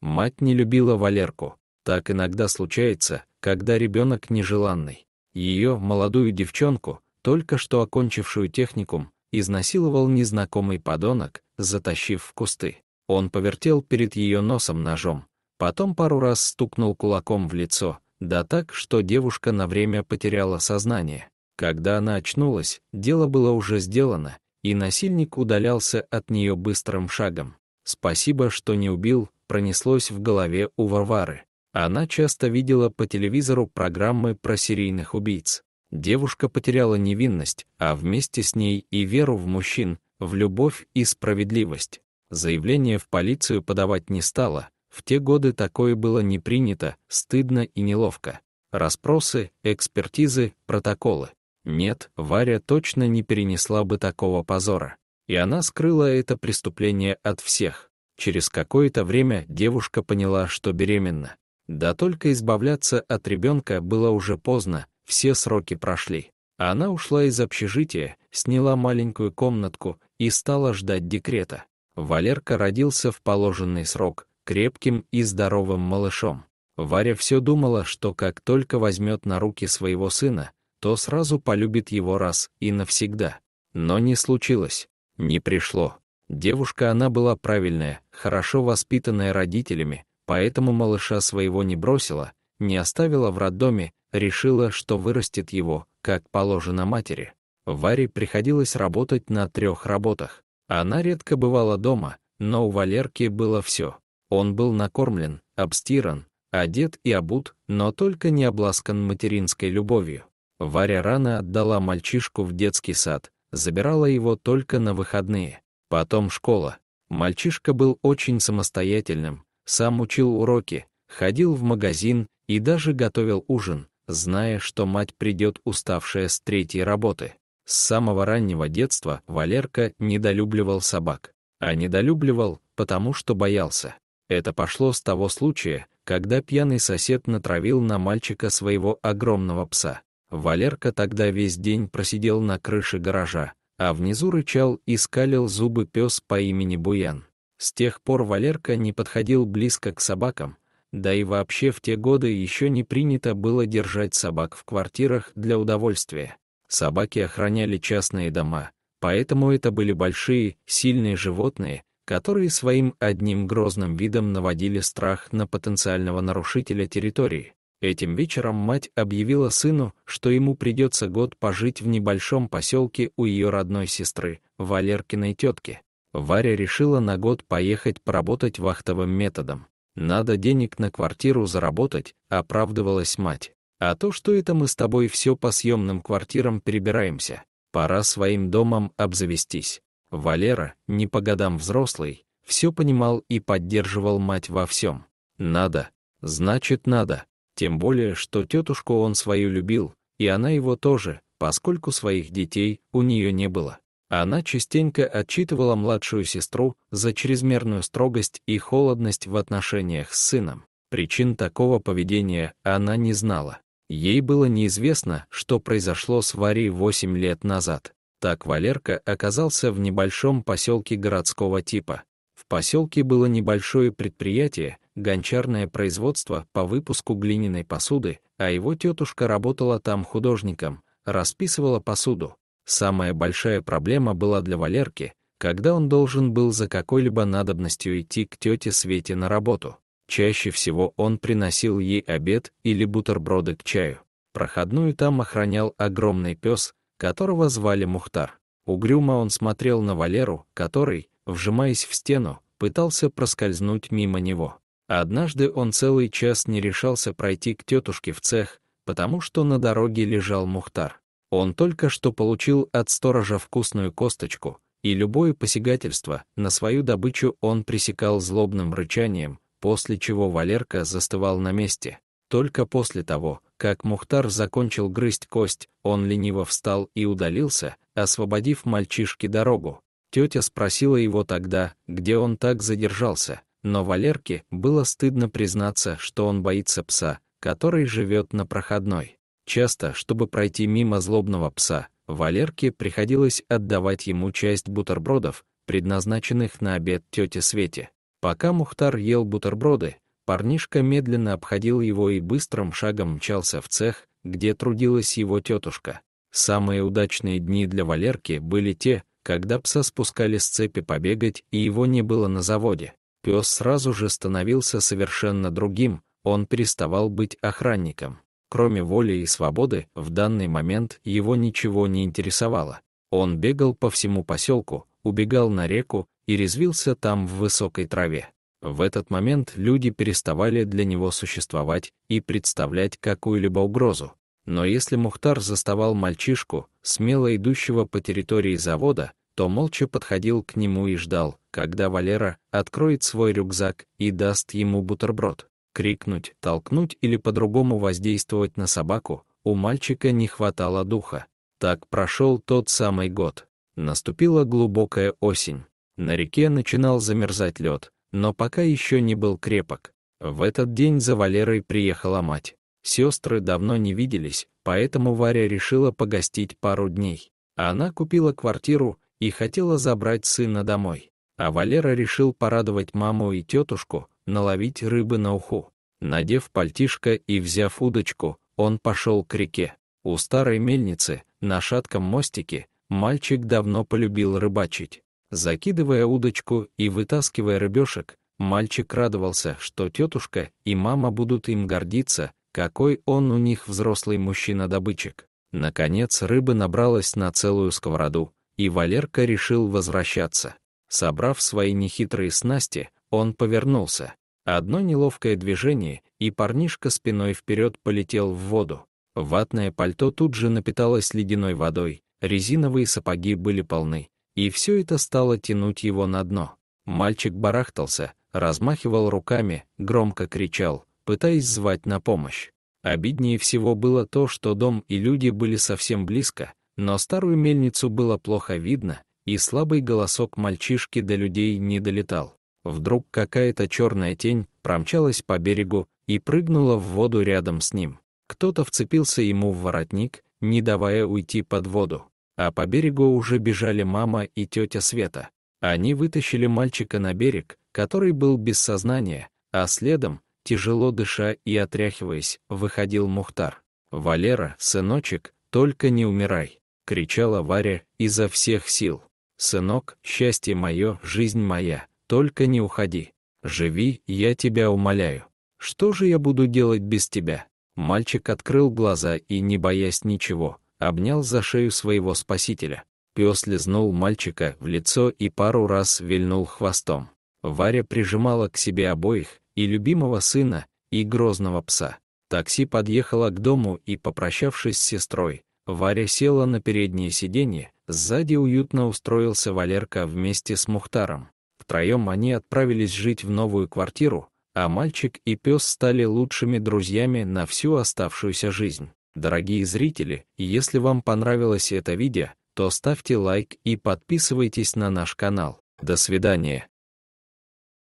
Мать не любила Валерку. Так иногда случается, когда ребенок нежеланный. Ее, молодую девчонку, только что окончившую техникум, изнасиловал незнакомый подонок, затащив в кусты. Он повертел перед ее носом ножом, потом пару раз стукнул кулаком в лицо, да так, что девушка на время потеряла сознание. Когда она очнулась, дело было уже сделано, и насильник удалялся от нее быстрым шагом. Спасибо, что не убил, пронеслось в голове у Варвары. Она часто видела по телевизору программы про серийных убийц. Девушка потеряла невинность, а вместе с ней и веру в мужчин, в любовь и справедливость. Заявление в полицию подавать не стала. В те годы такое было не принято, стыдно и неловко. Распросы, экспертизы, протоколы. Нет, Варя точно не перенесла бы такого позора. И она скрыла это преступление от всех. Через какое-то время девушка поняла, что беременна. Да только избавляться от ребенка было уже поздно, все сроки прошли. Она ушла из общежития, сняла маленькую комнатку и стала ждать декрета. Валерка родился в положенный срок, крепким и здоровым малышом. Варя все думала, что как только возьмет на руки своего сына, то сразу полюбит его раз и навсегда. Но не случилось, не пришло. Девушка она была правильная, хорошо воспитанная родителями, поэтому малыша своего не бросила, не оставила в роддоме, решила, что вырастет его, как положено матери. Варе приходилось работать на трех работах. Она редко бывала дома, но у Валерки было все. Он был накормлен, обстиран, одет и обут, но только не обласкан материнской любовью. Варя рано отдала мальчишку в детский сад, забирала его только на выходные. Потом школа. Мальчишка был очень самостоятельным, сам учил уроки, ходил в магазин и даже готовил ужин, зная, что мать придет уставшая с третьей работы. С самого раннего детства Валерка недолюбливал собак. А недолюбливал, потому что боялся. Это пошло с того случая, когда пьяный сосед натравил на мальчика своего огромного пса. Валерка тогда весь день просидел на крыше гаража, а внизу рычал и скалил зубы пес по имени Буян. С тех пор Валерка не подходил близко к собакам, да и вообще в те годы еще не принято было держать собак в квартирах для удовольствия. Собаки охраняли частные дома, поэтому это были большие, сильные животные, которые своим одним грозным видом наводили страх на потенциального нарушителя территории. Этим вечером мать объявила сыну, что ему придется год пожить в небольшом поселке у ее родной сестры, Валеркиной тетки. Варя решила на год поехать поработать вахтовым методом. «Надо денег на квартиру заработать», — оправдывалась мать. «А то, что это мы с тобой все по съемным квартирам перебираемся. Пора своим домом обзавестись». Валера, не по годам взрослый, все понимал и поддерживал мать во всем. «Надо, значит, надо», тем более, что тетушку он свою любил, и она его тоже, поскольку своих детей у нее не было. Она частенько отчитывала младшую сестру за чрезмерную строгость и холодность в отношениях с сыном. Причин такого поведения она не знала. Ей было неизвестно, что произошло с Варей 8 лет назад. Так Валерка оказался в небольшом поселке городского типа. В поселке было небольшое предприятие, гончарное производство по выпуску глиняной посуды, а его тетушка работала там художником, расписывала посуду. Самая большая проблема была для Валерки, когда он должен был за какой-либо надобностью идти к тете Свете на работу. Чаще всего он приносил ей обед или бутерброды к чаю. Проходную там охранял огромный пес, которого звали Мухтар. Угрюмо он смотрел на Валеру, который, вжимаясь в стену, пытался проскользнуть мимо него. Однажды он целый час не решался пройти к тетушке в цех, потому что на дороге лежал Мухтар. Он только что получил от сторожа вкусную косточку, и любое посягательство на свою добычу он пресекал злобным рычанием, после чего Валерка застывал на месте. Только после того, как Мухтар закончил грызть кость, он лениво встал и удалился, освободив мальчишке дорогу. Тетя спросила его тогда, где он так задержался, но Валерке было стыдно признаться, что он боится пса, который живет на проходной. Часто, чтобы пройти мимо злобного пса, Валерке приходилось отдавать ему часть бутербродов, предназначенных на обед тете Свете. Пока Мухтар ел бутерброды, парнишка медленно обходил его и быстрым шагом мчался в цех, где трудилась его тетушка. Самые удачные дни для Валерки были те, когда пса спускали с цепи побегать, и его не было на заводе. Пес сразу же становился совершенно другим, он переставал быть охранником. Кроме воли и свободы, в данный момент его ничего не интересовало. Он бегал по всему поселку, убегал на реку и резвился там в высокой траве. В этот момент люди переставали для него существовать и представлять какую-либо угрозу. Но если Мухтар заставал мальчишку, смело идущего по территории завода, то молча подходил к нему и ждал, когда Валера откроет свой рюкзак и даст ему бутерброд. Крикнуть, толкнуть или по-другому воздействовать на собаку у мальчика не хватало духа. Так прошел тот самый год. Наступила глубокая осень. На реке начинал замерзать лед, но пока еще не был крепок. В этот день за Валерой приехала мать. Сестры давно не виделись, поэтому Варя решила погостить пару дней. Она купила квартиру и хотела забрать сына домой. А Валера решил порадовать маму и тетушку, наловить рыбы на уху. Надев пальтишко и взяв удочку, он пошел к реке. У старой мельницы, на шатком мостике, мальчик давно полюбил рыбачить. Закидывая удочку и вытаскивая рыбешек, мальчик радовался, что тетушка и мама будут им гордиться, какой он у них взрослый мужчина добычек Наконец рыбы набралось на целую сковороду, и Валерка решил возвращаться. Собрав свои нехитрые снасти, он повернулся. Одно неловкое движение, и парнишка спиной вперед полетел в воду. Ватное пальто тут же напиталось ледяной водой, резиновые сапоги были полны, и все это стало тянуть его на дно. Мальчик барахтался, размахивал руками, громко кричал, пытаясь звать на помощь. Обиднее всего было то, что дом и люди были совсем близко, но старую мельницу было плохо видно, и слабый голосок мальчишки до людей не долетал. Вдруг какая-то черная тень промчалась по берегу и прыгнула в воду рядом с ним. Кто-то вцепился ему в воротник, не давая уйти под воду. А по берегу уже бежали мама и тетя Света. Они вытащили мальчика на берег, который был без сознания, а следом, тяжело дыша и отряхиваясь, выходил Мухтар. «Валера, сыночек, только не умирай!» кричала Варя изо всех сил. «Сынок, счастье мое, жизнь моя, только не уходи. Живи, я тебя умоляю. Что же я буду делать без тебя?» Мальчик открыл глаза и, не боясь ничего, обнял за шею своего спасителя. Пес лизнул мальчика в лицо и пару раз вильнул хвостом. Варя прижимала к себе обоих, и любимого сына, и грозного пса. Такси подъехало к дому и, попрощавшись с сестрой, Варя села на переднее сиденье, сзади уютно устроился Валерка вместе с Мухтаром. Втроем они отправились жить в новую квартиру, а мальчик и пес стали лучшими друзьями на всю оставшуюся жизнь. Дорогие зрители, если вам понравилось это видео, то ставьте лайк и подписывайтесь на наш канал. До свидания.